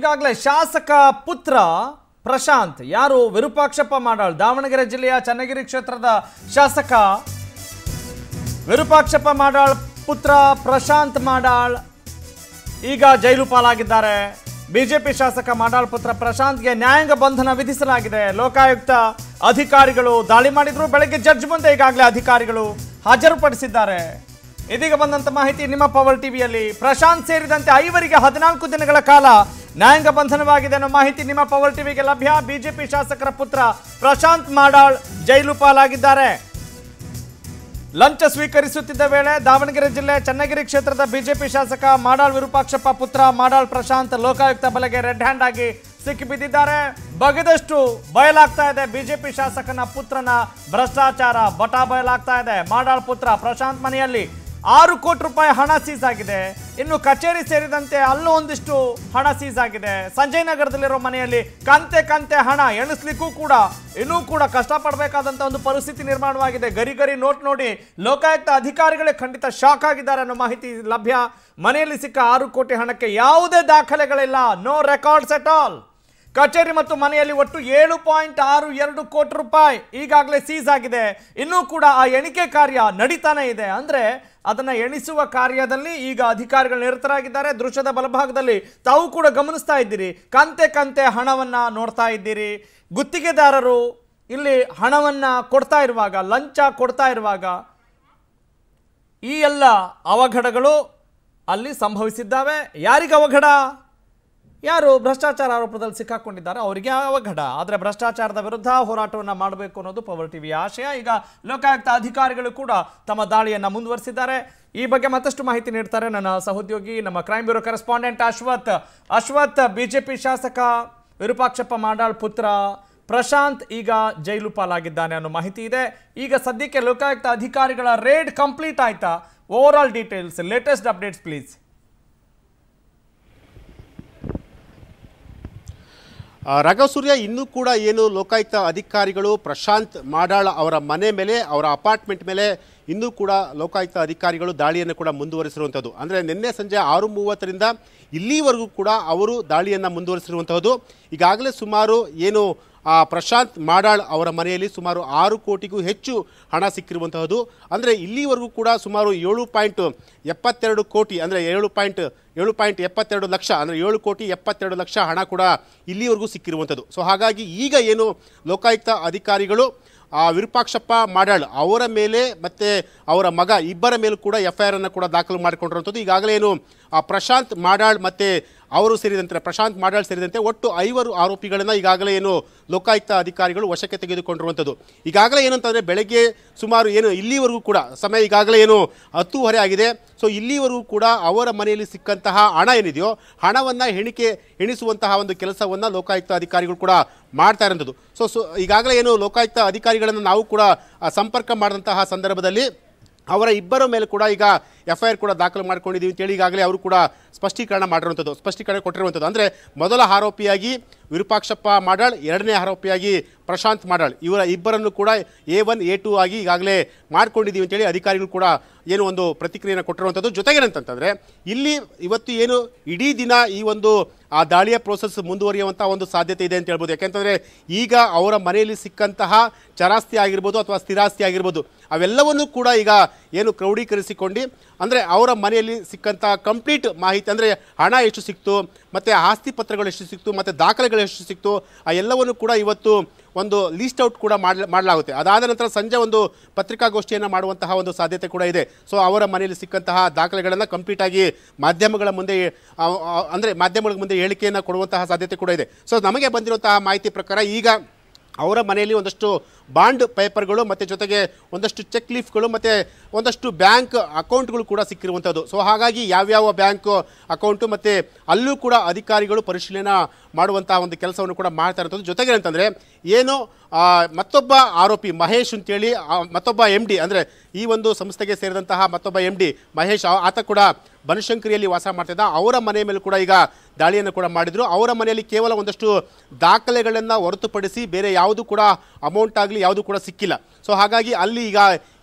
ಈಗಾಗಲೇ ಶಾಸಕ ಪುತ್ರ ಪ್ರಶಾಂತ್ ಯಾರು ವಿರೂಪಾಕ್ಷಪ್ಪ ಮಾಡಾಳ್ ದಾವಣಗೆರೆ ಜಿಲ್ಲೆಯ ಚನ್ನಗಿರಿ ಕ್ಷೇತ್ರದ ಶಾಸಕ ವಿರೂಪಾಕ್ಷಪ್ಪ ಮಾಡಾಳ್ ಪುತ್ರ ಪ್ರಶಾಂತ್ ಮಾಡಾಳ್ ಈಗ ಜೈಲು ಪಾಲಾಗಿದ್ದಾರೆ ಬಿಜೆಪಿ ಶಾಸಕ ಮಾಡಾಳ್ ಪುತ್ರ ಪ್ರಶಾಂತ್ಗೆ ನ್ಯಾಯಾಂಗ ಬಂಧನ ವಿಧಿಸಲಾಗಿದೆ ಲೋಕಾಯುಕ್ತ ಅಧಿಕಾರಿಗಳು ದಾಳಿ ಮಾಡಿದ್ರು ಬೆಳಗ್ಗೆ ಜಡ್ಜ್ ಮುಂದೆ ಈಗಾಗಲೇ ಅಧಿಕಾರಿಗಳು ಹಾಜರುಪಡಿಸಿದ್ದಾರೆ ಇದೀಗ ಬಂದಂತ ಮಾಹಿತಿ ನಿಮ್ಮ ಪವರ್ ಟಿವಿಯಲ್ಲಿ ಪ್ರಶಾಂತ್ ಸೇರಿದಂತೆ ಐವರಿಗೆ ಹದಿನಾಲ್ಕು ದಿನಗಳ ಕಾಲ ನ್ಯಾಯಾಂಗ ಬಂಧನವಾಗಿದೆ ಅನ್ನೋ ಮಾಹಿತಿ ನಿಮ್ಮ ಪವರ್ ಟಿವಿಗೆ ಲಭ್ಯ ಬಿಜೆಪಿ ಶಾಸಕರ ಪುತ್ರ ಪ್ರಶಾಂತ್ ಮಾಡಾಳ್ ಜೈಲು ಪಾಲಾಗಿದ್ದಾರೆ ಲಂಚ ಸ್ವೀಕರಿಸುತ್ತಿದ್ದ ವೇಳೆ ದಾವಣಗೆರೆ ಜಿಲ್ಲೆ ಚನ್ನಗಿರಿ ಕ್ಷೇತ್ರದ ಬಿಜೆಪಿ ಶಾಸಕ ಮಾಡಾಳ್ ವಿರೂಪಾಕ್ಷಪ್ಪ ಪುತ್ರ ಮಾಡಾಳ್ ಪ್ರಶಾಂತ್ ಲೋಕಾಯುಕ್ತ ಬಲೆಗೆ ರೆಡ್ ಹ್ಯಾಂಡ್ ಆಗಿ ಸಿಕ್ಕಿಬಿದ್ದಿದ್ದಾರೆ ಬಗೆದಷ್ಟು ಬಯಲಾಗ್ತಾ ಇದೆ ಬಿಜೆಪಿ ಶಾಸಕನ ಪುತ್ರನ ಭ್ರಷ್ಟಾಚಾರ ಬಟಾ ಬಯಲಾಗ್ತಾ ಇದೆ ಮಾಡಾಳ್ ಪುತ್ರ ಪ್ರಶಾಂತ್ ಮನೆಯಲ್ಲಿ ಆರು ಕೋಟಿ ರೂಪಾಯಿ ಹಣ ಸೀಸ್ ಆಗಿದೆ ಇನ್ನು ಕಚೇರಿ ಸೇರಿದಂತೆ ಅಲ್ಲೂ ಒಂದಿಷ್ಟು ಹಣ ಸೀಸ್ ಆಗಿದೆ ಸಂಜಯ್ ನಗರದಲ್ಲಿರೋ ಮನೆಯಲ್ಲಿ ಕಂತೆ ಕಂತೆ ಹಣ ಎಣಿಸ್ಲಿಕ್ಕೂ ಕೂಡ ಇನ್ನೂ ಕೂಡ ಕಷ್ಟಪಡಬೇಕಾದಂಥ ಒಂದು ಪರಿಸ್ಥಿತಿ ನಿರ್ಮಾಣವಾಗಿದೆ ಗರಿ ಗರಿ ನೋಟ್ ನೋಡಿ ಲೋಕಾಯುಕ್ತ ಅಧಿಕಾರಿಗಳೇ ಖಂಡಿತ ಶಾಕ್ ಆಗಿದ್ದಾರೆ ಅನ್ನೋ ಮಾಹಿತಿ ಲಭ್ಯ ಮನೆಯಲ್ಲಿ ಸಿಕ್ಕ ಆರು ಕೋಟಿ ಹಣಕ್ಕೆ ಯಾವುದೇ ದಾಖಲೆಗಳಿಲ್ಲ ನೋ ರೆಕಾರ್ಡ್ಸ್ ಎಟ್ ಆಲ್ ಕಚೇರಿ ಮತ್ತು ಮನೆಯಲ್ಲಿ ಒಟ್ಟು ಏಳು ಪಾಯಿಂಟ್ ಆರು ಎರಡು ಕೋಟಿ ರೂಪಾಯಿ ಈಗಾಗಲೇ ಸೀಸ್ ಆಗಿದೆ ಇನ್ನೂ ಕೂಡ ಆ ಎಣಿಕೆ ಕಾರ್ಯ ನಡೀತಾನೆ ಇದೆ ಅಂದರೆ ಅದನ್ನು ಎಣಿಸುವ ಕಾರ್ಯದಲ್ಲಿ ಈಗ ಅಧಿಕಾರಿಗಳು ನಿರತರಾಗಿದ್ದಾರೆ ದೃಶ್ಯದ ಬಲಭಾಗದಲ್ಲಿ ತಾವು ಕೂಡ ಗಮನಿಸ್ತಾ ಇದ್ದೀರಿ ಕಂತೆ ಕಂತೆ ಹಣವನ್ನು ನೋಡ್ತಾ ಇದ್ದೀರಿ ಗುತ್ತಿಗೆದಾರರು ಇಲ್ಲಿ ಹಣವನ್ನು ಕೊಡ್ತಾ ಇರುವಾಗ ಲಂಚ ಕೊಡ್ತಾ ಇರುವಾಗ ಈ ಎಲ್ಲ ಅವಘಡಗಳು ಅಲ್ಲಿ ಸಂಭವಿಸಿದ್ದಾವೆ ಯಾರಿಗೆ ಅವಘಡ ಯಾರು ಭ್ರಷ್ಟಾಚಾರ ಆರೋಪದಲ್ಲಿ ಸಿಕ್ಕಾಕೊಂಡಿದ್ದಾರೆ ಅವರಿಗೆ ಅವಘಡ ಆದರೆ ಭ್ರಷ್ಟಾಚಾರದ ವಿರುದ್ಧ ಹೋರಾಟವನ್ನು ಮಾಡಬೇಕು ಅನ್ನೋದು ಪವರ್ ಟಿವಿ ಆಶಯ ಈಗ ಲೋಕಾಯುಕ್ತ ಅಧಿಕಾರಿಗಳು ಕೂಡ ತಮ್ಮ ದಾಳಿಯನ್ನು ಮುಂದುವರಿಸಿದ್ದಾರೆ ಈ ಬಗ್ಗೆ ಮತ್ತಷ್ಟು ಮಾಹಿತಿ ನೀಡ್ತಾರೆ ನನ್ನ ಸಹೋದ್ಯೋಗಿ ನಮ್ಮ crime bureau correspondent Ashwath Ashwath BJP ಶಾಸಕ ವಿರೂಪಾಕ್ಷಪ್ಪ ಮಾಡಾಳ್ ಪುತ್ರ ಪ್ರಶಾಂತ್ ಈಗ ಜೈಲು ಪಾಲಾಗಿದ್ದಾನೆ ಅನ್ನೋ ಮಾಹಿತಿ ಇದೆ ಈಗ ಸದ್ಯಕ್ಕೆ ಲೋಕಾಯುಕ್ತ ಅಧಿಕಾರಿಗಳ ರೇಡ್ ಕಂಪ್ಲೀಟ್ ಆಯ್ತಾ over all details latest updates please Raghasurya ಇನ್ನೂ ಕೂಡ ಏನು ಲೋಕಾಯುಕ್ತ ಅಧಿಕಾರಿಗಳು ಪ್ರಶಾಂತ್ ಮಾಡಾಳ ಅವರ ಮನೆ ಮೇಲೆ ಅವರ ಅಪಾರ್ಟ್ಮೆಂಟ್ ಮೇಲೆ ಇನ್ನೂ ಕೂಡ ಲೋಕಾಯುಕ್ತ ಅಧಿಕಾರಿಗಳು ದಾಳಿಯನ್ನು ಕೂಡ ಮುಂದುವರಿಸಿರುವಂಥದ್ದು ಅಂದರೆ ನಿನ್ನೆ ಸಂಜೆ ಆರು ಮೂವತ್ತರಿಂದ ಇಲ್ಲಿವರೆಗೂ ಕೂಡ ಅವರು ದಾಳಿಯನ್ನು ಮುಂದುವರಿಸಿರುವಂಥದ್ದು ಈಗಾಗಲೇ ಸುಮಾರು ಏನು ಆ ಪ್ರಶಾಂತ್ ಮಾಡಾಳ್ ಅವರ ಮನೆಯಲ್ಲಿ ಸುಮಾರು ಆರು ಕೋಟಿಗೂ ಹೆಚ್ಚು ಹಣ ಸಿಕ್ಕಿರುವಂತಹದ್ದು ಅಂದರೆ ಇಲ್ಲಿವರೆಗೂ ಕೂಡ ಸುಮಾರು ಏಳು ಪಾಯಿಂಟ್ ಎಪ್ಪತ್ತೆರಡು ಕೋಟಿ ಅಂದರೆ ಏಳು ಪಾಯಿಂಟ್ ಏಳು ಪಾಯಿಂಟ್ ಎಪ್ಪತ್ತೆರಡು ಲಕ್ಷ ಅಂದರೆ ಏಳು ಕೋಟಿ ಎಪ್ಪತ್ತೆರಡು ಲಕ್ಷ ಹಣ ಕೂಡ ಇಲ್ಲಿವರೆಗೂ ಸಿಕ್ಕಿರುವಂಥದ್ದು ಸೊ ಹಾಗಾಗಿ ಈಗ ಏನು ಲೋಕಾಯುಕ್ತ ಅಧಿಕಾರಿಗಳು ಆ ವಿರೂಪಾಕ್ಷಪ್ಪ ಮಾಡಾಳ್ ಅವರ ಮೇಲೆ ಮತ್ತು ಅವರ ಮಗ ಇಬ್ಬರ ಮೇಲೂ ಕೂಡ ಎಫ್ ಐ ಆರನ್ನು ಕೂಡ ದಾಖಲು ಮಾಡಿಕೊಂಡಿರುವಂಥದ್ದು ಈಗಾಗಲೇ ಏನು ಆ ಪ್ರಶಾಂತ್ ಮಾಡಾಳ್ ಮತ್ತು ಅವರು ಸೇರಿದಂತೆ ಪ್ರಶಾಂತ್ ಮಾಡಾಳ್ ಸೇರಿದಂತೆ ಒಟ್ಟು ಐವರು ಆರೋಪಿಗಳನ್ನು ಈಗಾಗಲೇ ಏನು ಲೋಕಾಯುಕ್ತ ಅಧಿಕಾರಿಗಳು ವಶಕ್ಕೆ ತೆಗೆದುಕೊಂಡಿರುವಂಥದ್ದು ಈಗಾಗಲೇ ಏನಂತಂದರೆ ಬೆಳಗ್ಗೆ ಸುಮಾರು ಏನು ಇಲ್ಲಿವರೆಗೂ ಕೂಡ ಸಮಯ ಈಗಾಗಲೇ ಏನು ಹತ್ತೂವರೆ ಆಗಿದೆ ಸೊ ಇಲ್ಲಿವರೆಗೂ ಕೂಡ ಅವರ ಮನೆಯಲ್ಲಿ ಸಿಕ್ಕಂತಹ ಹಣ ಏನಿದೆಯೋ ಹಣವನ್ನು ಹೆಣಿಕೆ ಎಣಿಸುವಂತಹ ಒಂದು ಕೆಲಸವನ್ನು ಲೋಕಾಯುಕ್ತ ಅಧಿಕಾರಿಗಳು ಕೂಡ ಮಾಡ್ತಾ ಇರೋಂಥದ್ದು ಸೊ ಸೊ ಈಗಾಗಲೇ ಏನು ಲೋಕಾಯುಕ್ತ ಅಧಿಕಾರಿಗಳನ್ನು ನಾವು ಕೂಡ ಸಂಪರ್ಕ ಮಾಡಿದಂತಹ ಸಂದರ್ಭದಲ್ಲಿ ಅವರ ಇಬ್ಬರ ಮೇಲೆ ಕೂಡ ಈಗ ಎಫ್ ಐ ಆರ್ ಕೂಡ ದಾಖಲು ಮಾಡ್ಕೊಂಡಿದ್ದೀವಿ ಅಂತೇಳಿ ಈಗಾಗಲೇ ಅವರು ಕೂಡ ಸ್ಪಷ್ಟೀಕರಣ ಮಾಡಿರುವಂಥದ್ದು ಸ್ಪಷ್ಟೀಕರಣ ಕೊಟ್ಟಿರುವಂಥದ್ದು ಅಂದರೆ ಮೊದಲ ಆರೋಪಿಯಾಗಿ ವಿರೂಪಾಕ್ಷಪ್ಪ ಮಾಡಾಳ್ ಎರಡನೇ ಆರೋಪಿಯಾಗಿ ಪ್ರಶಾಂತ್ ಮಾಡಾಳ್ ಇವರ ಇಬ್ಬರನ್ನು ಕೂಡ ಎ ಒನ್ ಎ ಟು ಆಗಿ ಈಗಾಗಲೇ ಮಾಡ್ಕೊಂಡಿದ್ದೀವಿ ಅಂತೇಳಿ ಅಧಿಕಾರಿಗಳು ಕೂಡ ಏನು ಒಂದು ಪ್ರತಿಕ್ರಿಯೆಯನ್ನು ಕೊಟ್ಟಿರುವಂಥದ್ದು ಜೊತೆಗೇನಂತಂದರೆ ಇಲ್ಲಿ ಇವತ್ತು ಏನು ಇಡೀ ದಿನ ಈ ಒಂದು ಆ ದಾಳಿಯ ಪ್ರೋಸೆಸ್ ಮುಂದುವರಿಯುವಂಥ ಒಂದು ಸಾಧ್ಯತೆ ಇದೆ ಅಂತ ಹೇಳ್ಬೋದು ಯಾಕೆಂತಂದರೆ ಈಗ ಅವರ ಮನೆಯಲ್ಲಿ ಸಿಕ್ಕಂತಹ ಚರಾಸ್ತಿ ಆಗಿರ್ಬೋದು ಅಥವಾ ಸ್ಥಿರಾಸ್ತಿ ಆಗಿರ್ಬೋದು ಅವೆಲ್ಲವನ್ನು ಕೂಡ ಈಗ ಏನು ಕ್ರೌಢೀಕರಿಸಿಕೊಂಡು ಅಂದರೆ ಅವರ ಮನೆಯಲ್ಲಿ ಸಿಕ್ಕಂಥ ಕಂಪ್ಲೀಟ್ ಮಾಹಿತಿ ಅಂದರೆ ಹಣ ಎಷ್ಟು ಸಿಕ್ತು ಮತ್ತು ಆಸ್ತಿ ಪತ್ರಗಳು ಎಷ್ಟು ಸಿಕ್ತು ಮತ್ತು ದಾಖಲೆಗಳು ಎಷ್ಟು ಸಿಕ್ತು ಆ ಎಲ್ಲವನ್ನು ಕೂಡ ಇವತ್ತು ಒಂದು ಲೀಸ್ಟ್ ಔಟ್ ಕೂಡ ಮಾಡಲಾಗುತ್ತೆ ಅದಾದ ನಂತರ ಸಂಜೆ ಒಂದು ಪತ್ರಿಕಾಗೋಷ್ಠಿಯನ್ನು ಮಾಡುವಂತಹ ಒಂದು ಸಾಧ್ಯತೆ ಕೂಡ ಇದೆ ಸೊ ಅವರ ಮನೆಯಲ್ಲಿ ಸಿಕ್ಕಂತಹ ದಾಖಲೆಗಳನ್ನು ಕಂಪ್ಲೀಟಾಗಿ ಮಾಧ್ಯಮಗಳ ಮುಂದೆ ಅಂದರೆ ಮಾಧ್ಯಮಗಳ ಮುಂದೆ ಹೇಳಿಕೆಯನ್ನು ಕೊಡುವಂತಹ ಸಾಧ್ಯತೆ ಕೂಡ ಇದೆ ಸೊ ನಮಗೆ ಬಂದಿರುವಂತಹ ಮಾಹಿತಿ ಪ್ರಕಾರ ಈಗ ಅವರ ಮನೆಯಲ್ಲಿ ಒಂದಷ್ಟು ಬಾಂಡ್ ಪೇಪರ್ಗಳು ಮತ್ತು ಜೊತೆಗೆ ಒಂದಷ್ಟು ಚೆಕ್ ಲೀಫ್ಗಳು ಮತ್ತು ಒಂದಷ್ಟು ಬ್ಯಾಂಕ್ ಅಕೌಂಟ್ಗಳು ಕೂಡ ಸಿಕ್ಕಿರುವಂಥದ್ದು ಸೊ ಹಾಗಾಗಿ ಯಾವ್ಯಾವ ಬ್ಯಾಂಕ್ ಅಕೌಂಟು ಮತ್ತು ಅಲ್ಲೂ ಕೂಡ ಅಧಿಕಾರಿಗಳು ಪರಿಶೀಲನೆ ಮಾಡುವಂಥ ಒಂದು ಕೆಲಸವನ್ನು ಕೂಡ ಮಾಡ್ತಾ ಇರೋಂಥದ್ದು ಜೊತೆಗೆ ಅಂತಂದರೆ ಏನು ಮತ್ತೊಬ್ಬ ಆರೋಪಿ ಮಹೇಶ್ ಅಂತೇಳಿ ಮತ್ತೊಬ್ಬ ಎಮ್ ಡಿ ಅಂದರೆ ಈ ಒಂದು ಸಂಸ್ಥೆಗೆ ಸೇರಿದಂತಹ ಮತ್ತೊಬ್ಬ ಎಂ ಡಿ ಮಹೇಶ್ ಆತ ಕೂಡ ಬನಶಂಕರಿಯಲ್ಲಿ ವಾಸ ಮಾಡ್ತಿದ್ದ ಅವರ ಮನೆ ಮೇಲೆ ಕೂಡ ಈಗ ದಾಳಿಯನ್ನು ಕೂಡ ಮಾಡಿದರು ಅವರ ಮನೆಯಲ್ಲಿ ಕೇವಲ ಒಂದಷ್ಟು ದಾಖಲೆಗಳನ್ನು ಹೊರತುಪಡಿಸಿ ಬೇರೆ ಯಾವುದು ಕೂಡ ಅಮೌಂಟ್ ಆಗಿ ಆಗಲಿ ಯಾವುದು ಕೂಡ ಸಿಕ್ಕಿಲ್ಲ ಸೊ ಹಾಗಾಗಿ ಅಲ್ಲಿ ಈಗ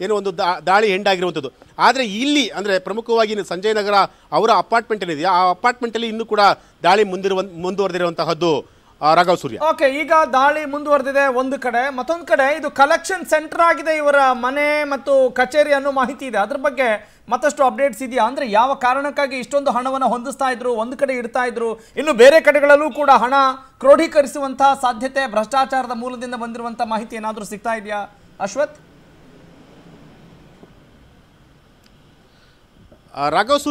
ಏನೋ ಒಂದು ದಾಳಿ ಹೆಂಡಾಗಿರುವಂಥದ್ದು ಆದರೆ ಇಲ್ಲಿ ಅಂದರೆ ಪ್ರಮುಖವಾಗಿ ಸಂಜಯ್ ನಗರ ಅವರ ಅಪಾರ್ಟ್ಮೆಂಟ್ ಏನಿದೆಯಾ ಆ ಅಪಾರ್ಟ್ಮೆಂಟಲ್ಲಿ ಇನ್ನೂ ಕೂಡ ದಾಳಿ ಮುಂದಿರುವ ಮುಂದುವರೆದಿರುವಂತಹದ್ದು ರಾಘವ್ ಸೂರ್ಯ ಓಕೆ ಈಗ ದಾಳಿ ಮುಂದುವರೆದಿದೆ ಒಂದು ಕಡೆ ಮತ್ತೊಂದು ಕಡೆ ಇದು ಕಲೆಕ್ಷನ್ ಸೆಂಟರ್ ಆಗಿದೆ ಇವರ ಮನೆ ಮತ್ತು ಕಚೇರಿ ಅನ್ನೋ ಮಾಹಿತಿ ಇದೆ ಅದ್ರ ಬಗ್ಗೆ ಮತ್ತಷ್ಟು ಅಪ್ಡೇಟ್ಸ್ ಇದೆಯಾ ಅಂದ್ರೆ ಯಾವ ಕಾರಣಕ್ಕಾಗಿ ಇಷ್ಟೊಂದು ಹಣವನ್ನು ಹೊಂದಿಸ್ತಾ ಇದ್ರು ಒಂದು ಕಡೆ ಇಡ್ತಾ ಇದ್ರು ಇನ್ನು ಬೇರೆ ಕಡೆಗಳಲ್ಲೂ ಕೂಡ ಹಣ ಕ್ರೋಢೀಕರಿಸುವಂತಹ ಸಾಧ್ಯತೆ ಭ್ರಷ್ಟಾಚಾರದ ಮೂಲದಿಂದ ಬಂದಿರುವಂತಹ ಮಾಹಿತಿ ಏನಾದರೂ ಸಿಗ್ತಾ ಇದೆಯಾ ಅಶ್ವಥ್ ರಾಘವ್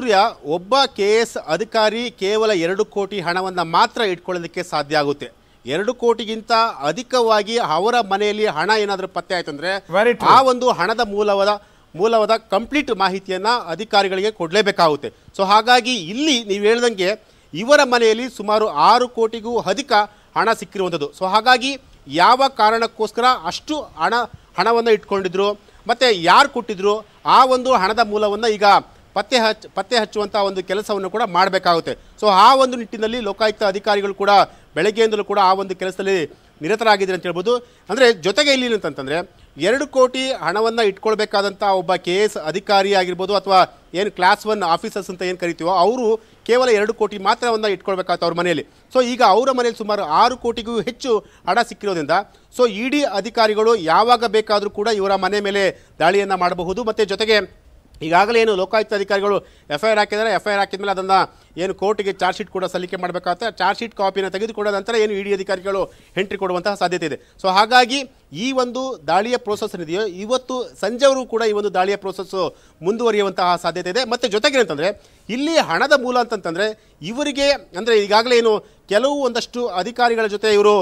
ಒಬ್ಬ ಕೆ ಎಸ್ ಅಧಿಕಾರಿ ಕೇವಲ ಎರಡು ಕೋಟಿ ಹಣವನ್ನು ಮಾತ್ರ ಇಟ್ಕೊಳ್ಳೋದಕ್ಕೆ ಸಾಧ್ಯ ಆಗುತ್ತೆ ಎರಡು ಕೋಟಿಗಿಂತ ಅಧಿಕವಾಗಿ ಅವರ ಮನೆಯಲ್ಲಿ ಹಣ ಏನಾದರೂ ಪತ್ತೆ ಆಯ್ತು ಅಂದರೆ ಆ ಒಂದು ಹಣದ ಮೂಲವಾದ ಮೂಲವಾದ ಕಂಪ್ಲೀಟ್ ಮಾಹಿತಿಯನ್ನು ಅಧಿಕಾರಿಗಳಿಗೆ ಕೊಡಲೇಬೇಕಾಗುತ್ತೆ ಸೊ ಹಾಗಾಗಿ ಇಲ್ಲಿ ನೀವು ಹೇಳ್ದಂಗೆ ಇವರ ಮನೆಯಲ್ಲಿ ಸುಮಾರು ಆರು ಕೋಟಿಗೂ ಅಧಿಕ ಹಣ ಸಿಕ್ಕಿರುವಂಥದ್ದು ಸೊ ಹಾಗಾಗಿ ಯಾವ ಕಾರಣಕ್ಕೋಸ್ಕರ ಅಷ್ಟು ಹಣ ಹಣವನ್ನು ಇಟ್ಕೊಂಡಿದ್ರು ಮತ್ತು ಯಾರು ಕೊಟ್ಟಿದ್ರು ಆ ಒಂದು ಹಣದ ಮೂಲವನ್ನು ಈಗ ಪತ್ತೆ ಹಚ್ ಪತ್ತೆ ಹಚ್ಚುವಂಥ ಒಂದು ಕೆಲಸವನ್ನು ಕೂಡ ಮಾಡಬೇಕಾಗುತ್ತೆ ಸೊ ಆ ಒಂದು ನಿಟ್ಟಿನಲ್ಲಿ ಲೋಕಾಯುಕ್ತ ಅಧಿಕಾರಿಗಳು ಕೂಡ ಬೆಳಗ್ಗೆಯಿಂದಲೂ ಕೂಡ ಆ ಒಂದು ಕೆಲಸದಲ್ಲಿ ನಿರತರಾಗಿದ್ದಾರೆ ಅಂತ ಹೇಳ್ಬೋದು ಅಂದರೆ ಜೊತೆಗೆ ಇಲ್ಲಿ ಅಂತಂತಂದರೆ ಎರಡು ಕೋಟಿ ಹಣವನ್ನು ಇಟ್ಕೊಳ್ಬೇಕಾದಂಥ ಒಬ್ಬ ಕೆ ಎಸ್ ಅಧಿಕಾರಿ ಆಗಿರ್ಬೋದು ಅಥವಾ ಏನು ಕ್ಲಾಸ್ ಒನ್ ಆಫೀಸರ್ಸ್ ಅಂತ ಏನು ಕರಿತೀವೋ ಅವರು ಕೇವಲ ಎರಡು ಕೋಟಿ ಮಾತ್ರವನ್ನು ಇಟ್ಕೊಳ್ಬೇಕಾಗುತ್ತೆ ಅವ್ರ ಮನೆಯಲ್ಲಿ ಸೊ ಈಗ ಅವರ ಮನೆಯಲ್ಲಿ ಸುಮಾರು ಆರು ಕೋಟಿಗೂ ಹೆಚ್ಚು ಹಣ ಸಿಕ್ಕಿರೋದ್ರಿಂದ ಸೊ ಇ ಡಿ ಅಧಿಕಾರಿಗಳು ಯಾವಾಗ ಬೇಕಾದರೂ ಕೂಡ ಇವರ ಮನೆ ಮೇಲೆ ದಾಳಿಯನ್ನು ಮಾಡಬಹುದು ಮತ್ತು ಜೊತೆಗೆ ಈಗಾಗಲೇ ಏನು ಲೋಕಾಯುಕ್ತ ಅಧಿಕಾರಿಗಳು ಎಫ್ ಐ ಆರ್ ಹಾಕಿದ್ದಾರೆ ಎಫ್ ಐ ಆರ್ ಹಾಕಿದ ಮೇಲೆ ಅದನ್ನು ಏನು ಕೋರ್ಟಿಗೆ ಚಾರ್ಜ್ ಶೀಟ್ ಕೂಡ ಸಲ್ಲಿಕೆ ಮಾಡಬೇಕಾಗುತ್ತೆ ಚಾರ್ಜ್ ಶೀಟ್ ಕಾಪಿನ ತೆಗೆದುಕೊಂಡ ನಂತರ ಏನು ಇಡಿ ಅಧಿಕಾರಿಗಳು ಎಂಟ್ರಿ ಕೊಡುವಂತಹ ಸಾಧ್ಯತೆ ಇದೆ ಸೊ ಹಾಗಾಗಿ ಈ ಒಂದು ದಾಳಿಯ ಪ್ರೋಸೆಸ್ ಏನಿದೆಯೋ ಇವತ್ತು ಸಂಜೆವರೆಗೂ ಕೂಡ ಈ ಒಂದು ದಾಳಿಯ ಪ್ರೋಸೆಸ್ಸು ಮುಂದುವರಿಯುವಂತಹ ಸಾಧ್ಯತೆ ಇದೆ ಮತ್ತು ಜೊತೆಗೆ ಅಂತಂದರೆ ಇಲ್ಲಿ ಹಣದ ಮೂಲ ಅಂತಂತಂದರೆ ಇವರಿಗೆ ಅಂದರೆ ಈಗಾಗಲೇ ಏನು ಕೆಲವು ಒಂದಷ್ಟು ಅಧಿಕಾರಿಗಳ ಜೊತೆ ಇವರು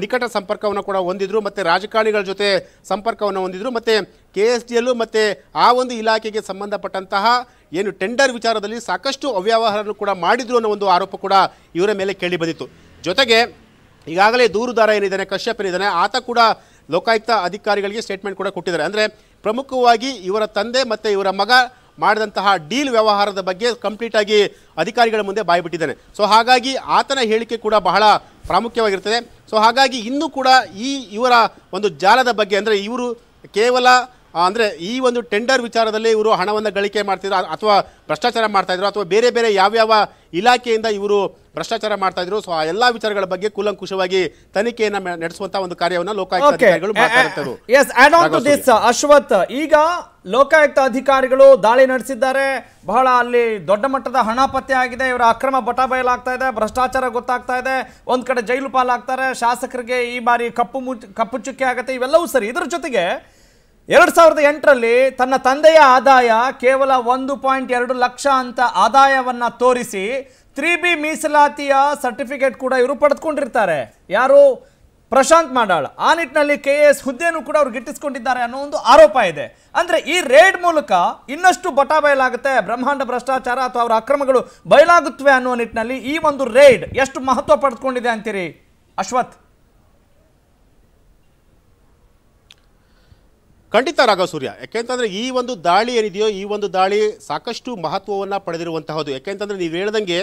ನಿಕಟ ಸಂಪರ್ಕವನ್ನು ಕೂಡ ಹೊಂದಿದ್ರು ಮತ್ತು ರಾಜಕಾರಣಿಗಳ ಜೊತೆ ಸಂಪರ್ಕವನ್ನು ಹೊಂದಿದ್ರು ಮತ್ತು ಕೆ ಎಸ್ ಡಿ ಎಲ್ಲು ಮತ್ತು ಆ ಒಂದು ಇಲಾಖೆಗೆ ಸಂಬಂಧಪಟ್ಟಂತಹ ಏನು ಟೆಂಡರ್ ವಿಚಾರದಲ್ಲಿ ಸಾಕಷ್ಟು ಅವ್ಯವಹಾರವನ್ನು ಕೂಡ ಮಾಡಿದ್ರು ಅನ್ನೋ ಒಂದು ಆರೋಪ ಕೂಡ ಇವರ ಮೇಲೆ ಕೇಳಿ ಬಂದಿತ್ತು ಜೊತೆಗೆ ಈಗಾಗಲೇ ದೂರುದಾರ ಏನಿದ್ದಾನೆ ಕಶ್ಯಪ್ ಏನಿದ್ದಾನೆ ಆತ ಕೂಡ ಲೋಕಾಯುಕ್ತ ಅಧಿಕಾರಿಗಳಿಗೆ ಸ್ಟೇಟ್ಮೆಂಟ್ ಕೂಡ ಕೊಟ್ಟಿದ್ದಾರೆ ಅಂದರೆ ಪ್ರಮುಖವಾಗಿ ಇವರ ತಂದೆ ಮತ್ತು ಇವರ ಮಗ ಮಾಡಿದಂತಹ ಡೀಲ್ ವ್ಯವಹಾರದ ಬಗ್ಗೆ ಕಂಪ್ಲೀಟಾಗಿ ಅಧಿಕಾರಿಗಳ ಮುಂದೆ ಬಾಯ್ಬಿಟ್ಟಿದ್ದಾನೆ ಸೊ ಹಾಗಾಗಿ ಆತನ ಹೇಳಿಕೆ ಕೂಡ ಬಹಳ ಪ್ರಾಮುಖ್ಯವಾಗಿರ್ತದೆ ಸೊ ಹಾಗಾಗಿ ಇನ್ನೂ ಕೂಡ ಈ ಇವರ ಒಂದು ಜಾಲದ ಬಗ್ಗೆ ಅಂದರೆ ಇವರು ಕೇವಲ ಅಂದರೆ ಈ ಒಂದು ಟೆಂಡರ್ ವಿಚಾರದಲ್ಲಿ ಇವರು ಹಣವನ್ನು ಗಳಿಕೆ ಮಾಡ್ತಿದ್ರು ಅಥವಾ ಭ್ರಷ್ಟಾಚಾರ ಮಾಡ್ತಾಯಿದ್ರು ಅಥವಾ ಬೇರೆ ಬೇರೆ ಯಾವ್ಯಾವ ಇಲಾಖೆಯಿಂದ ಇವರು ಭ್ರಷ್ಟಾಚಾರ ಮಾಡ್ತಾಯಿದ್ರು ಸೊ ಆ ಎಲ್ಲ ವಿಚಾರಗಳ ಬಗ್ಗೆ ಕೂಲಂಕುಷವಾಗಿ ತನಿಖೆಯನ್ನು ನಡೆಸುವಂತ ಒಂದು ಕಾರ್ಯವನ್ನು ಲೋಕಾಯುಕ್ತ ಅಧಿಕಾರಿಗಳು eh, eh, ಅಶ್ವಥ್ ಈಗ ಲೋಕಾಯುಕ್ತ ಅಧಿಕಾರಿಗಳು ದಾಳಿ ನಡೆಸಿದ್ದಾರೆ ಬಹಳ ಅಲ್ಲಿ ದೊಡ್ಡ ಮಟ್ಟದ ಹಣ ಪತ್ತೆ ಆಗಿದೆ ಇವರ ಅಕ್ರಮ ಬಟ ಇದೆ ಭ್ರಷ್ಟಾಚಾರ ಗೊತ್ತಾಗ್ತಾ ಇದೆ ಒಂದ್ ಕಡೆ ಜೈಲು ಪಾಲಾಗ್ತಾರೆ ಶಾಸಕರಿಗೆ ಈ ಬಾರಿ ಕಪ್ಪು ಕಪ್ಪು ಚುಕ್ಕೆ ಆಗುತ್ತೆ ಇವೆಲ್ಲವೂ ಸರಿ ಇದರ ಜೊತೆಗೆ ಎರಡು ಸಾವಿರದ ಎಂಟರಲ್ಲಿ ತನ್ನ ತಂದೆಯ ಆದಾಯ ಕೇವಲ ಒಂದು ಪಾಯಿಂಟ್ ಎರಡು ಲಕ್ಷ ಅಂತ ಆದಾಯವನ್ನು ತೋರಿಸಿ ತ್ರೀ ಬಿ ಮೀಸಲಾತಿಯ ಸರ್ಟಿಫಿಕೇಟ್ ಕೂಡ ಇವರು ಪಡೆದುಕೊಂಡಿರ್ತಾರೆ ಯಾರು ಪ್ರಶಾಂತ್ ಮಾಡಾಳ್ ಆ ನಿಟ್ಟಿನಲ್ಲಿ ಕೆ ಎಸ್ ಹುದ್ದೆಯನ್ನು ಕೂಡ ಅವ್ರು ಗಿಟ್ಟಿಸ್ಕೊಂಡಿದ್ದಾರೆ ಅನ್ನೋ ಒಂದು ಆರೋಪ ಇದೆ ಅಂದರೆ ಈ ರೇಡ್ ಮೂಲಕ ಇನ್ನಷ್ಟು ಬಟಾ ಬಯಲಾಗುತ್ತೆ ಬ್ರಹ್ಮಾಂಡ ಭ್ರಷ್ಟಾಚಾರ ಅಥವಾ ಅವರ ಅಕ್ರಮಗಳು ಬಯಲಾಗುತ್ತವೆ ಅನ್ನೋ ನಿಟ್ಟಿನಲ್ಲಿ ಈ ಒಂದು ರೇಡ್ ಎಷ್ಟು ಮಹತ್ವ ಪಡೆದುಕೊಂಡಿದೆ ಅಂತೀರಿ ಅಶ್ವಥ್ ಖಂಡಿತ ರಾಘವ ಸೂರ್ಯ ಯಾಕೆಂತಂದರೆ ಈ ಒಂದು ದಾಳಿ ಏನಿದೆಯೋ ಈ ಒಂದು ದಾಳಿ ಸಾಕಷ್ಟು ಮಹತ್ವವನ್ನು ಪಡೆದಿರುವಂತಹದ್ದು ಯಾಕೆಂತಂದರೆ ನೀವು ಹೇಳ್ದಂಗೆ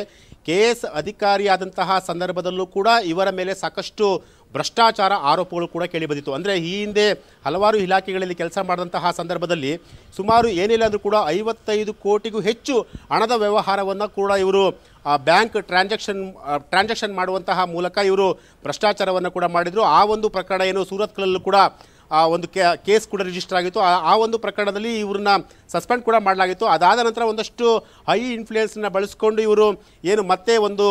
ಕೆ ಎಸ್ ಅಧಿಕಾರಿಯಾದಂತಹ ಸಂದರ್ಭದಲ್ಲೂ ಕೂಡ ಇವರ ಮೇಲೆ ಸಾಕಷ್ಟು ಭ್ರಷ್ಟಾಚಾರ ಆರೋಪಗಳು ಕೂಡ ಕೇಳಿಬಂದಿತ್ತು ಅಂದರೆ ಈ ಹಿಂದೆ ಹಲವಾರು ಇಲಾಖೆಗಳಲ್ಲಿ ಕೆಲಸ ಮಾಡಿದಂತಹ ಸಂದರ್ಭದಲ್ಲಿ ಸುಮಾರು ಏನಿಲ್ಲ ಅಂದರೂ ಕೂಡ ಐವತ್ತೈದು ಕೋಟಿಗೂ ಹೆಚ್ಚು ಹಣದ ವ್ಯವಹಾರವನ್ನು ಕೂಡ ಇವರು ಬ್ಯಾಂಕ್ ಟ್ರಾನ್ಸಾಕ್ಷನ್ ಟ್ರಾನ್ಸಾಕ್ಷನ್ ಮಾಡುವಂತಹ ಮೂಲಕ ಇವರು ಭ್ರಷ್ಟಾಚಾರವನ್ನು ಕೂಡ ಮಾಡಿದರು ಆ ಒಂದು ಪ್ರಕರಣ ಏನು ಸೂರತ್ಗಳಲ್ಲೂ ಕೂಡ ಆ ಒಂದು ಕೇಸ್ ಕೂಡ ರಿಜಿಸ್ಟರ್ ಆಗಿತ್ತು ಆ ಒಂದು ಪ್ರಕರಣದಲ್ಲಿ ಇವ್ರನ್ನ ಸಸ್ಪೆಂಡ್ ಕೂಡ ಮಾಡಲಾಗಿತ್ತು ಅದಾದ ನಂತರ ಒಂದಷ್ಟು ಹೈ ಇನ್ಫ್ಲೂಯೆನ್ಸ್ನ ಬಳಸ್ಕೊಂಡು ಇವರು ಏನು ಮತ್ತೆ ಒಂದು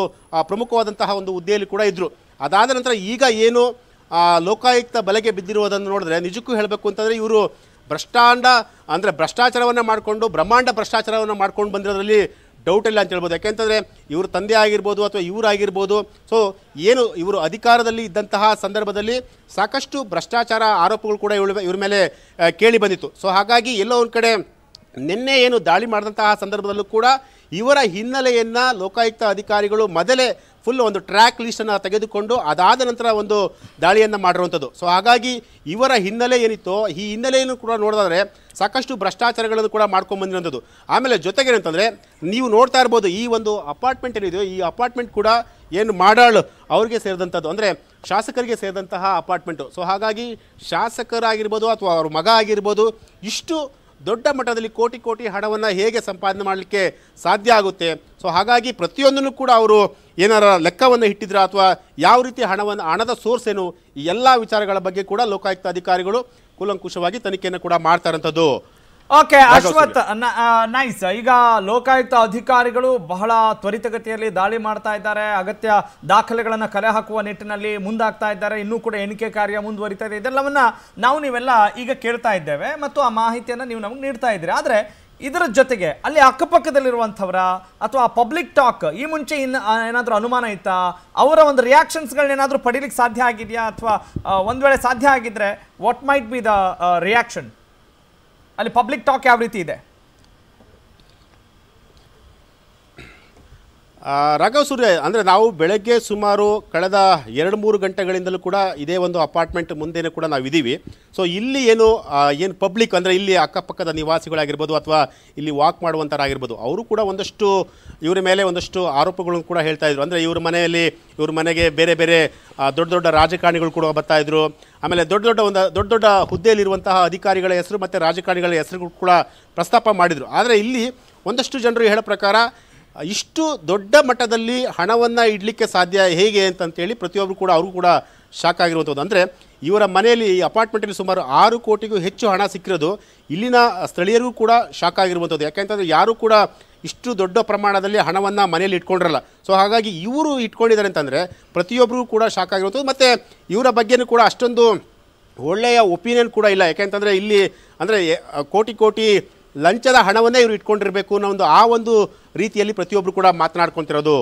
ಪ್ರಮುಖವಾದಂತಹ ಒಂದು ಹುದ್ದೆಯಲ್ಲಿ ಕೂಡ ಇದ್ದರು ಅದಾದ ನಂತರ ಈಗ ಏನು ಲೋಕಾಯುಕ್ತ ಬಲೆಗೆ ಬಿದ್ದಿರುವುದನ್ನು ನೋಡಿದ್ರೆ ನಿಜಕ್ಕೂ ಹೇಳಬೇಕು ಅಂತಂದರೆ ಇವರು ಭ್ರಷ್ಟಾಂಡ ಅಂದರೆ ಭ್ರಷ್ಟಾಚಾರವನ್ನು ಮಾಡಿಕೊಂಡು ಬ್ರಹ್ಮಾಂಡ ಭ್ರಷ್ಟಾಚಾರವನ್ನು ಮಾಡ್ಕೊಂಡು ಬಂದಿರೋದ್ರಲ್ಲಿ ಡೌಟ್ ಇಲ್ಲ ಅಂತ ಹೇಳ್ಬೋದು ಯಾಕೆಂತಂದರೆ ಇವರು ತಂದೆ ಆಗಿರ್ಬೋದು ಅಥವಾ ಇವರಾಗಿರ್ಬೋದು ಸೊ ಏನು ಇವರು ಅಧಿಕಾರದಲ್ಲಿ ಇದ್ದಂತಹ ಸಂದರ್ಭದಲ್ಲಿ ಸಾಕಷ್ಟು ಭ್ರಷ್ಟಾಚಾರ ಆರೋಪಗಳು ಕೂಡ ಇವಳ ಇವ್ರ ಮೇಲೆ ಕೇಳಿ ಬಂದಿತ್ತು ಸೊ ಹಾಗಾಗಿ ಎಲ್ಲೋ ಒಂದು ಕಡೆ ನಿನ್ನೆ ಏನು ದಾಳಿ ಮಾಡಿದಂತಹ ಸಂದರ್ಭದಲ್ಲೂ ಕೂಡ ಇವರ ಹಿನ್ನೆಲೆಯನ್ನು ಲೋಕಾಯುಕ್ತ ಅಧಿಕಾರಿಗಳು ಮೊದಲೇ ಫುಲ್ ಒಂದು ಟ್ರ್ಯಾಕ್ ಲಿಸ್ಟನ್ನು ತೆಗೆದುಕೊಂಡು ಅದಾದ ನಂತರ ಒಂದು ದಾಳಿಯನ್ನು ಮಾಡಿರುವಂಥದ್ದು ಸೊ ಹಾಗಾಗಿ ಇವರ ಹಿನ್ನೆಲೆ ಏನಿತ್ತು ಈ ಹಿನ್ನೆಲೆಯನ್ನು ಕೂಡ ನೋಡಿದ್ರೆ ಸಾಕಷ್ಟು ಭ್ರಷ್ಟಾಚಾರಗಳನ್ನು ಕೂಡ ಮಾಡ್ಕೊಂಡು ಬಂದಿರುವಂಥದ್ದು ಆಮೇಲೆ ಜೊತೆಗೆ ಏನಂತಂದರೆ ನೀವು ನೋಡ್ತಾ ಇರ್ಬೋದು ಈ ಒಂದು ಅಪಾರ್ಟ್ಮೆಂಟ್ ಏನಿದೆಯೋ ಈ ಅಪಾರ್ಟ್ಮೆಂಟ್ ಕೂಡ ಏನು ಮಾಡಾಳು ಅವ್ರಿಗೆ ಸೇರಿದಂಥದ್ದು ಅಂದರೆ ಶಾಸಕರಿಗೆ ಸೇರಿದಂತಹ ಅಪಾರ್ಟ್ಮೆಂಟು ಸೊ ಹಾಗಾಗಿ ಶಾಸಕರಾಗಿರ್ಬೋದು ಅಥವಾ ಅವ್ರ ಮಗ ಆಗಿರ್ಬೋದು ಇಷ್ಟು ದೊಡ್ಡ ಮಟ್ಟದಲ್ಲಿ ಕೋಟಿ ಕೋಟಿ ಹಣವನ್ನು ಹೇಗೆ ಸಂಪಾದನೆ ಮಾಡಲಿಕ್ಕೆ ಸಾಧ್ಯ ಆಗುತ್ತೆ ಸೊ ಹಾಗಾಗಿ ಪ್ರತಿಯೊಂದನ್ನು ಕೂಡ ಅವರು ಏನಾರ ಲೆಕ್ಕವನ್ನು ಇಟ್ಟಿದ್ರ ಅಥವಾ ಯಾವ ರೀತಿ ಹಣವನ್ನು ಹಣದ ಸೋರ್ಸ್ ಏನು ಈ ಎಲ್ಲ ವಿಚಾರಗಳ ಬಗ್ಗೆ ಕೂಡ ಲೋಕಾಯುಕ್ತ ಅಧಿಕಾರಿಗಳು ಕೂಲಂಕುಷವಾಗಿ ತನಿಖೆಯನ್ನು ಕೂಡ ಮಾಡ್ತಾರಂಥದ್ದು ಓಕೆ ಅಶ್ವಥ್ ನೈಸ್ ಈಗ ಲೋಕಾಯುಕ್ತ ಅಧಿಕಾರಿಗಳು ಬಹಳ ತ್ವರಿತಗತಿಯಲ್ಲಿ ದಾಳಿ ಮಾಡ್ತಾ ಇದ್ದಾರೆ ಅಗತ್ಯ ದಾಖಲೆಗಳನ್ನು ಕಲೆ ಹಾಕುವ ನಿಟ್ಟಿನಲ್ಲಿ ಮುಂದಾಗ್ತಾ ಇದ್ದಾರೆ ಇನ್ನೂ ಕೂಡ ಎಣಿಕೆ ಕಾರ್ಯ ಮುಂದುವರಿತಾ ಇದೆ ಇದೆಲ್ಲವನ್ನ ನಾವು ನೀವೆಲ್ಲ ಈಗ ಕೇಳ್ತಾ ಇದ್ದೇವೆ ಮತ್ತು ಆ ಮಾಹಿತಿಯನ್ನು ನೀವು ನಮಗೆ ನೀಡ್ತಾ ಇದ್ದೀರಿ ಆದರೆ ಇದರ ಜೊತೆಗೆ ಅಲ್ಲಿ ಅಕ್ಕಪಕ್ಕದಲ್ಲಿರುವಂಥವರ ಅಥವಾ ಪಬ್ಲಿಕ್ ಟಾಕ್ ಈ ಮುಂಚೆ ಇನ್ನು ಏನಾದರೂ ಅನುಮಾನ ಇತ್ತಾ ಅವರ ಒಂದು ರಿಯಾಕ್ಷನ್ಸ್ಗಳನ್ನ ಏನಾದರೂ ಪಡೀಲಿಕ್ಕೆ ಸಾಧ್ಯ ಆಗಿದೆಯಾ ಅಥವಾ ಒಂದು ವೇಳೆ ಸಾಧ್ಯ ಆಗಿದ್ರೆ what might be the reaction ಅಲ್ಲಿ ಪಬ್ಲಿಕ್ ಟಾಕ್ ಯಾವ ರೀತಿ ಇದೆ ರಾಘವ್ ಸೂರ್ಯ ಅಂದರೆ ನಾವು ಬೆಳಗ್ಗೆ ಸುಮಾರು ಕಳೆದ ಎರಡು ಮೂರು ಗಂಟೆಗಳಿಂದಲೂ ಕೂಡ ಇದೇ ಒಂದು ಅಪಾರ್ಟ್ಮೆಂಟ್ ಮುಂದೆಯೂ ಕೂಡ ನಾವು ಇದ್ದೀವಿ ಸೊ ಇಲ್ಲಿ ಏನು ಏನು ಪಬ್ಲಿಕ್ ಅಂದರೆ ಇಲ್ಲಿ ಅಕ್ಕಪಕ್ಕದ ನಿವಾಸಿಗಳಾಗಿರ್ಬೋದು ಅಥವಾ ಇಲ್ಲಿ ವಾಕ್ ಮಾಡುವಂಥರಾಗಿರ್ಬೋದು ಅವರು ಕೂಡ ಒಂದಷ್ಟು ಇವರ ಮೇಲೆ ಒಂದಷ್ಟು ಆರೋಪಗಳನ್ನು ಕೂಡ ಹೇಳ್ತಾ ಇದ್ರು ಅಂದರೆ ಇವ್ರ ಮನೆಯಲ್ಲಿ ಇವ್ರ ಮನೆಗೆ ಬೇರೆ ಬೇರೆ ದೊಡ್ಡ ದೊಡ್ಡ ರಾಜಕಾರಣಿಗಳು ಕೂಡ ಬರ್ತಾಯಿದ್ರು ಆಮೇಲೆ ದೊಡ್ಡ ದೊಡ್ಡ ಒಂದು ದೊಡ್ಡ ದೊಡ್ಡ ಹುದ್ದೆಯಲ್ಲಿರುವಂತಹ ಅಧಿಕಾರಿಗಳ ಹೆಸರು ಮತ್ತು ರಾಜಕಾರಣಿಗಳ ಹೆಸರುಗಳು ಕೂಡ ಪ್ರಸ್ತಾಪ ಮಾಡಿದರು ಆದರೆ ಇಲ್ಲಿ ಒಂದಷ್ಟು ಜನರು ಹೇಳೋ ಪ್ರಕಾರ ಇಷ್ಟು ದೊಡ್ಡ ಮಟ್ಟದಲ್ಲಿ ಹಣವನ್ನು ಇಡಲಿಕ್ಕೆ ಸಾಧ್ಯ ಹೇಗೆ ಅಂತಂತೇಳಿ ಪ್ರತಿಯೊಬ್ಬರು ಕೂಡ ಅವರು ಕೂಡ ಶಾಕ್ ಆಗಿರುವಂಥದ್ದು ಅಂದರೆ ಇವರ ಮನೆಯಲ್ಲಿ ಈ ಅಪಾರ್ಟ್ಮೆಂಟಲ್ಲಿ ಸುಮಾರು ಆರು ಕೋಟಿಗೂ ಹೆಚ್ಚು ಹಣ ಸಿಕ್ಕಿರೋದು ಇಲ್ಲಿನ ಸ್ಥಳೀಯರಿಗೂ ಕೂಡ ಶಾಕ್ ಆಗಿರುವಂಥದ್ದು ಯಾಕೆಂತಂದರೆ ಯಾರೂ ಕೂಡ ಇಷ್ಟು ದೊಡ್ಡ ಪ್ರಮಾಣದಲ್ಲಿ ಹಣವನ್ನು ಮನೆಯಲ್ಲಿ ಇಟ್ಕೊಂಡಿರಲ್ಲ ಸೊ ಹಾಗಾಗಿ ಇವರು ಇಟ್ಕೊಂಡಿದ್ದಾರೆ ಅಂತಂದರೆ ಪ್ರತಿಯೊಬ್ಬರಿಗೂ ಕೂಡ ಶಾಕ್ ಆಗಿರುವಂಥದ್ದು ಮತ್ತು ಇವರ ಬಗ್ಗೆಯೂ ಕೂಡ ಅಷ್ಟೊಂದು ಒಳ್ಳೆಯ ಒಪಿನಿಯನ್ ಕೂಡ ಇಲ್ಲ ಯಾಕೆಂತಂದರೆ ಇಲ್ಲಿ ಅಂದರೆ ಕೋಟಿ ಕೋಟಿ ಲಂಚದ ಹಣವನ್ನೇ ಇವರು ಇಟ್ಕೊಂಡಿರಬೇಕು ಅನ್ನೋ ಒಂದು ಆ ಒಂದು ರೀತಿಯಲ್ಲಿ ಪ್ರತಿಯೊಬ್ಬರು ಕೂಡ ಮಾತನಾಡ್ಕೊಂತಿರೋದು